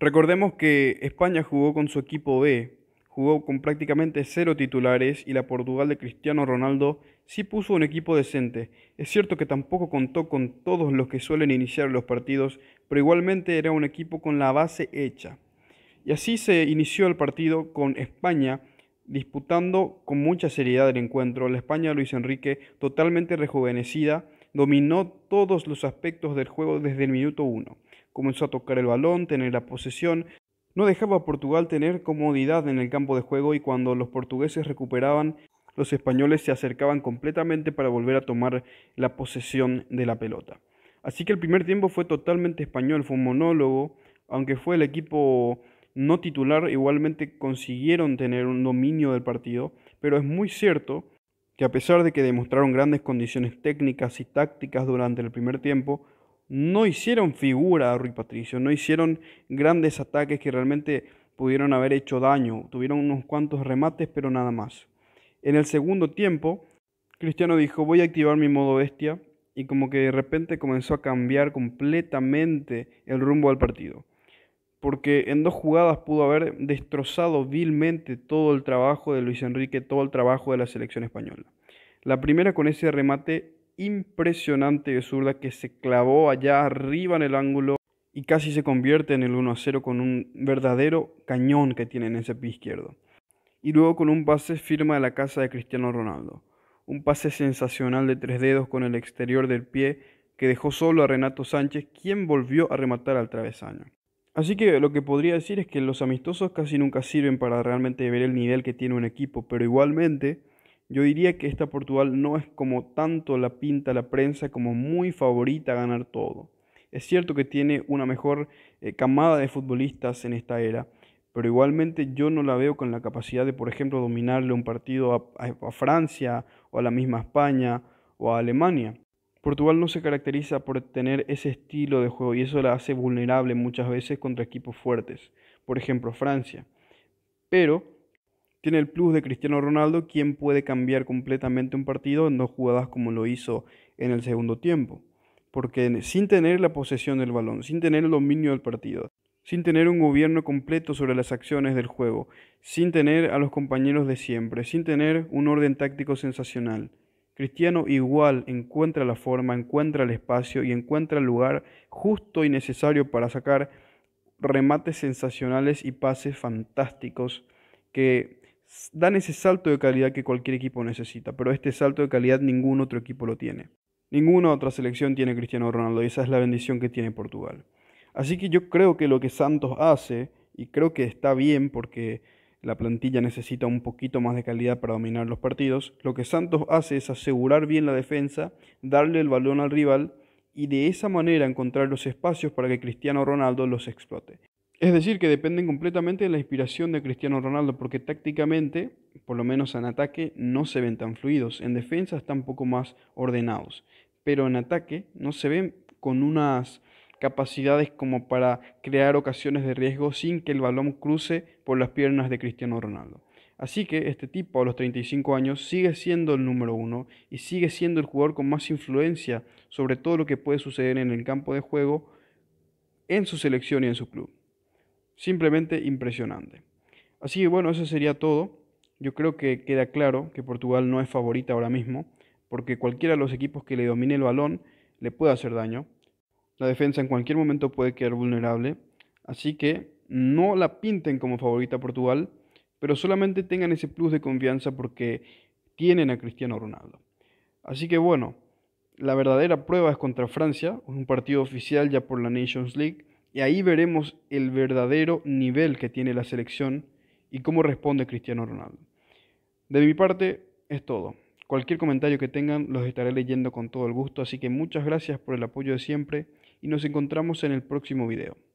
Recordemos que España jugó con su equipo B, jugó con prácticamente cero titulares y la Portugal de Cristiano Ronaldo sí puso un equipo decente. Es cierto que tampoco contó con todos los que suelen iniciar los partidos, pero igualmente era un equipo con la base hecha. Y así se inició el partido con España disputando con mucha seriedad el encuentro. La España de Luis Enrique, totalmente rejuvenecida, dominó todos los aspectos del juego desde el minuto 1 comenzó a tocar el balón, tener la posesión, no dejaba a Portugal tener comodidad en el campo de juego y cuando los portugueses recuperaban, los españoles se acercaban completamente para volver a tomar la posesión de la pelota. Así que el primer tiempo fue totalmente español, fue un monólogo, aunque fue el equipo no titular, igualmente consiguieron tener un dominio del partido, pero es muy cierto que a pesar de que demostraron grandes condiciones técnicas y tácticas durante el primer tiempo, no hicieron figura a Rui Patricio, no hicieron grandes ataques que realmente pudieron haber hecho daño. Tuvieron unos cuantos remates, pero nada más. En el segundo tiempo, Cristiano dijo, voy a activar mi modo bestia, y como que de repente comenzó a cambiar completamente el rumbo del partido. Porque en dos jugadas pudo haber destrozado vilmente todo el trabajo de Luis Enrique, todo el trabajo de la selección española. La primera con ese remate impresionante de zurda que se clavó allá arriba en el ángulo y casi se convierte en el 1 a 0 con un verdadero cañón que tiene en ese pie izquierdo. Y luego con un pase firma de la casa de Cristiano Ronaldo. Un pase sensacional de tres dedos con el exterior del pie que dejó solo a Renato Sánchez, quien volvió a rematar al travesaño. Así que lo que podría decir es que los amistosos casi nunca sirven para realmente ver el nivel que tiene un equipo, pero igualmente yo diría que esta Portugal no es como tanto la pinta la prensa como muy favorita a ganar todo. Es cierto que tiene una mejor eh, camada de futbolistas en esta era, pero igualmente yo no la veo con la capacidad de, por ejemplo, dominarle un partido a, a Francia o a la misma España o a Alemania. Portugal no se caracteriza por tener ese estilo de juego y eso la hace vulnerable muchas veces contra equipos fuertes, por ejemplo Francia. Pero tiene el plus de Cristiano Ronaldo, quien puede cambiar completamente un partido en dos jugadas como lo hizo en el segundo tiempo. Porque sin tener la posesión del balón, sin tener el dominio del partido, sin tener un gobierno completo sobre las acciones del juego, sin tener a los compañeros de siempre, sin tener un orden táctico sensacional. Cristiano igual encuentra la forma, encuentra el espacio y encuentra el lugar justo y necesario para sacar remates sensacionales y pases fantásticos que dan ese salto de calidad que cualquier equipo necesita, pero este salto de calidad ningún otro equipo lo tiene. Ninguna otra selección tiene Cristiano Ronaldo y esa es la bendición que tiene Portugal. Así que yo creo que lo que Santos hace, y creo que está bien porque la plantilla necesita un poquito más de calidad para dominar los partidos, lo que Santos hace es asegurar bien la defensa, darle el balón al rival y de esa manera encontrar los espacios para que Cristiano Ronaldo los explote. Es decir, que dependen completamente de la inspiración de Cristiano Ronaldo, porque tácticamente, por lo menos en ataque, no se ven tan fluidos, en defensa están un poco más ordenados, pero en ataque no se ven con unas capacidades como para crear ocasiones de riesgo sin que el balón cruce por las piernas de Cristiano Ronaldo. Así que este tipo a los 35 años sigue siendo el número uno y sigue siendo el jugador con más influencia sobre todo lo que puede suceder en el campo de juego, en su selección y en su club simplemente impresionante. Así que bueno, eso sería todo. Yo creo que queda claro que Portugal no es favorita ahora mismo, porque cualquiera de los equipos que le domine el balón le puede hacer daño. La defensa en cualquier momento puede quedar vulnerable, así que no la pinten como favorita a Portugal, pero solamente tengan ese plus de confianza porque tienen a Cristiano Ronaldo. Así que bueno, la verdadera prueba es contra Francia, un partido oficial ya por la Nations League, y ahí veremos el verdadero nivel que tiene la selección y cómo responde Cristiano Ronaldo. De mi parte es todo. Cualquier comentario que tengan los estaré leyendo con todo el gusto, así que muchas gracias por el apoyo de siempre y nos encontramos en el próximo video.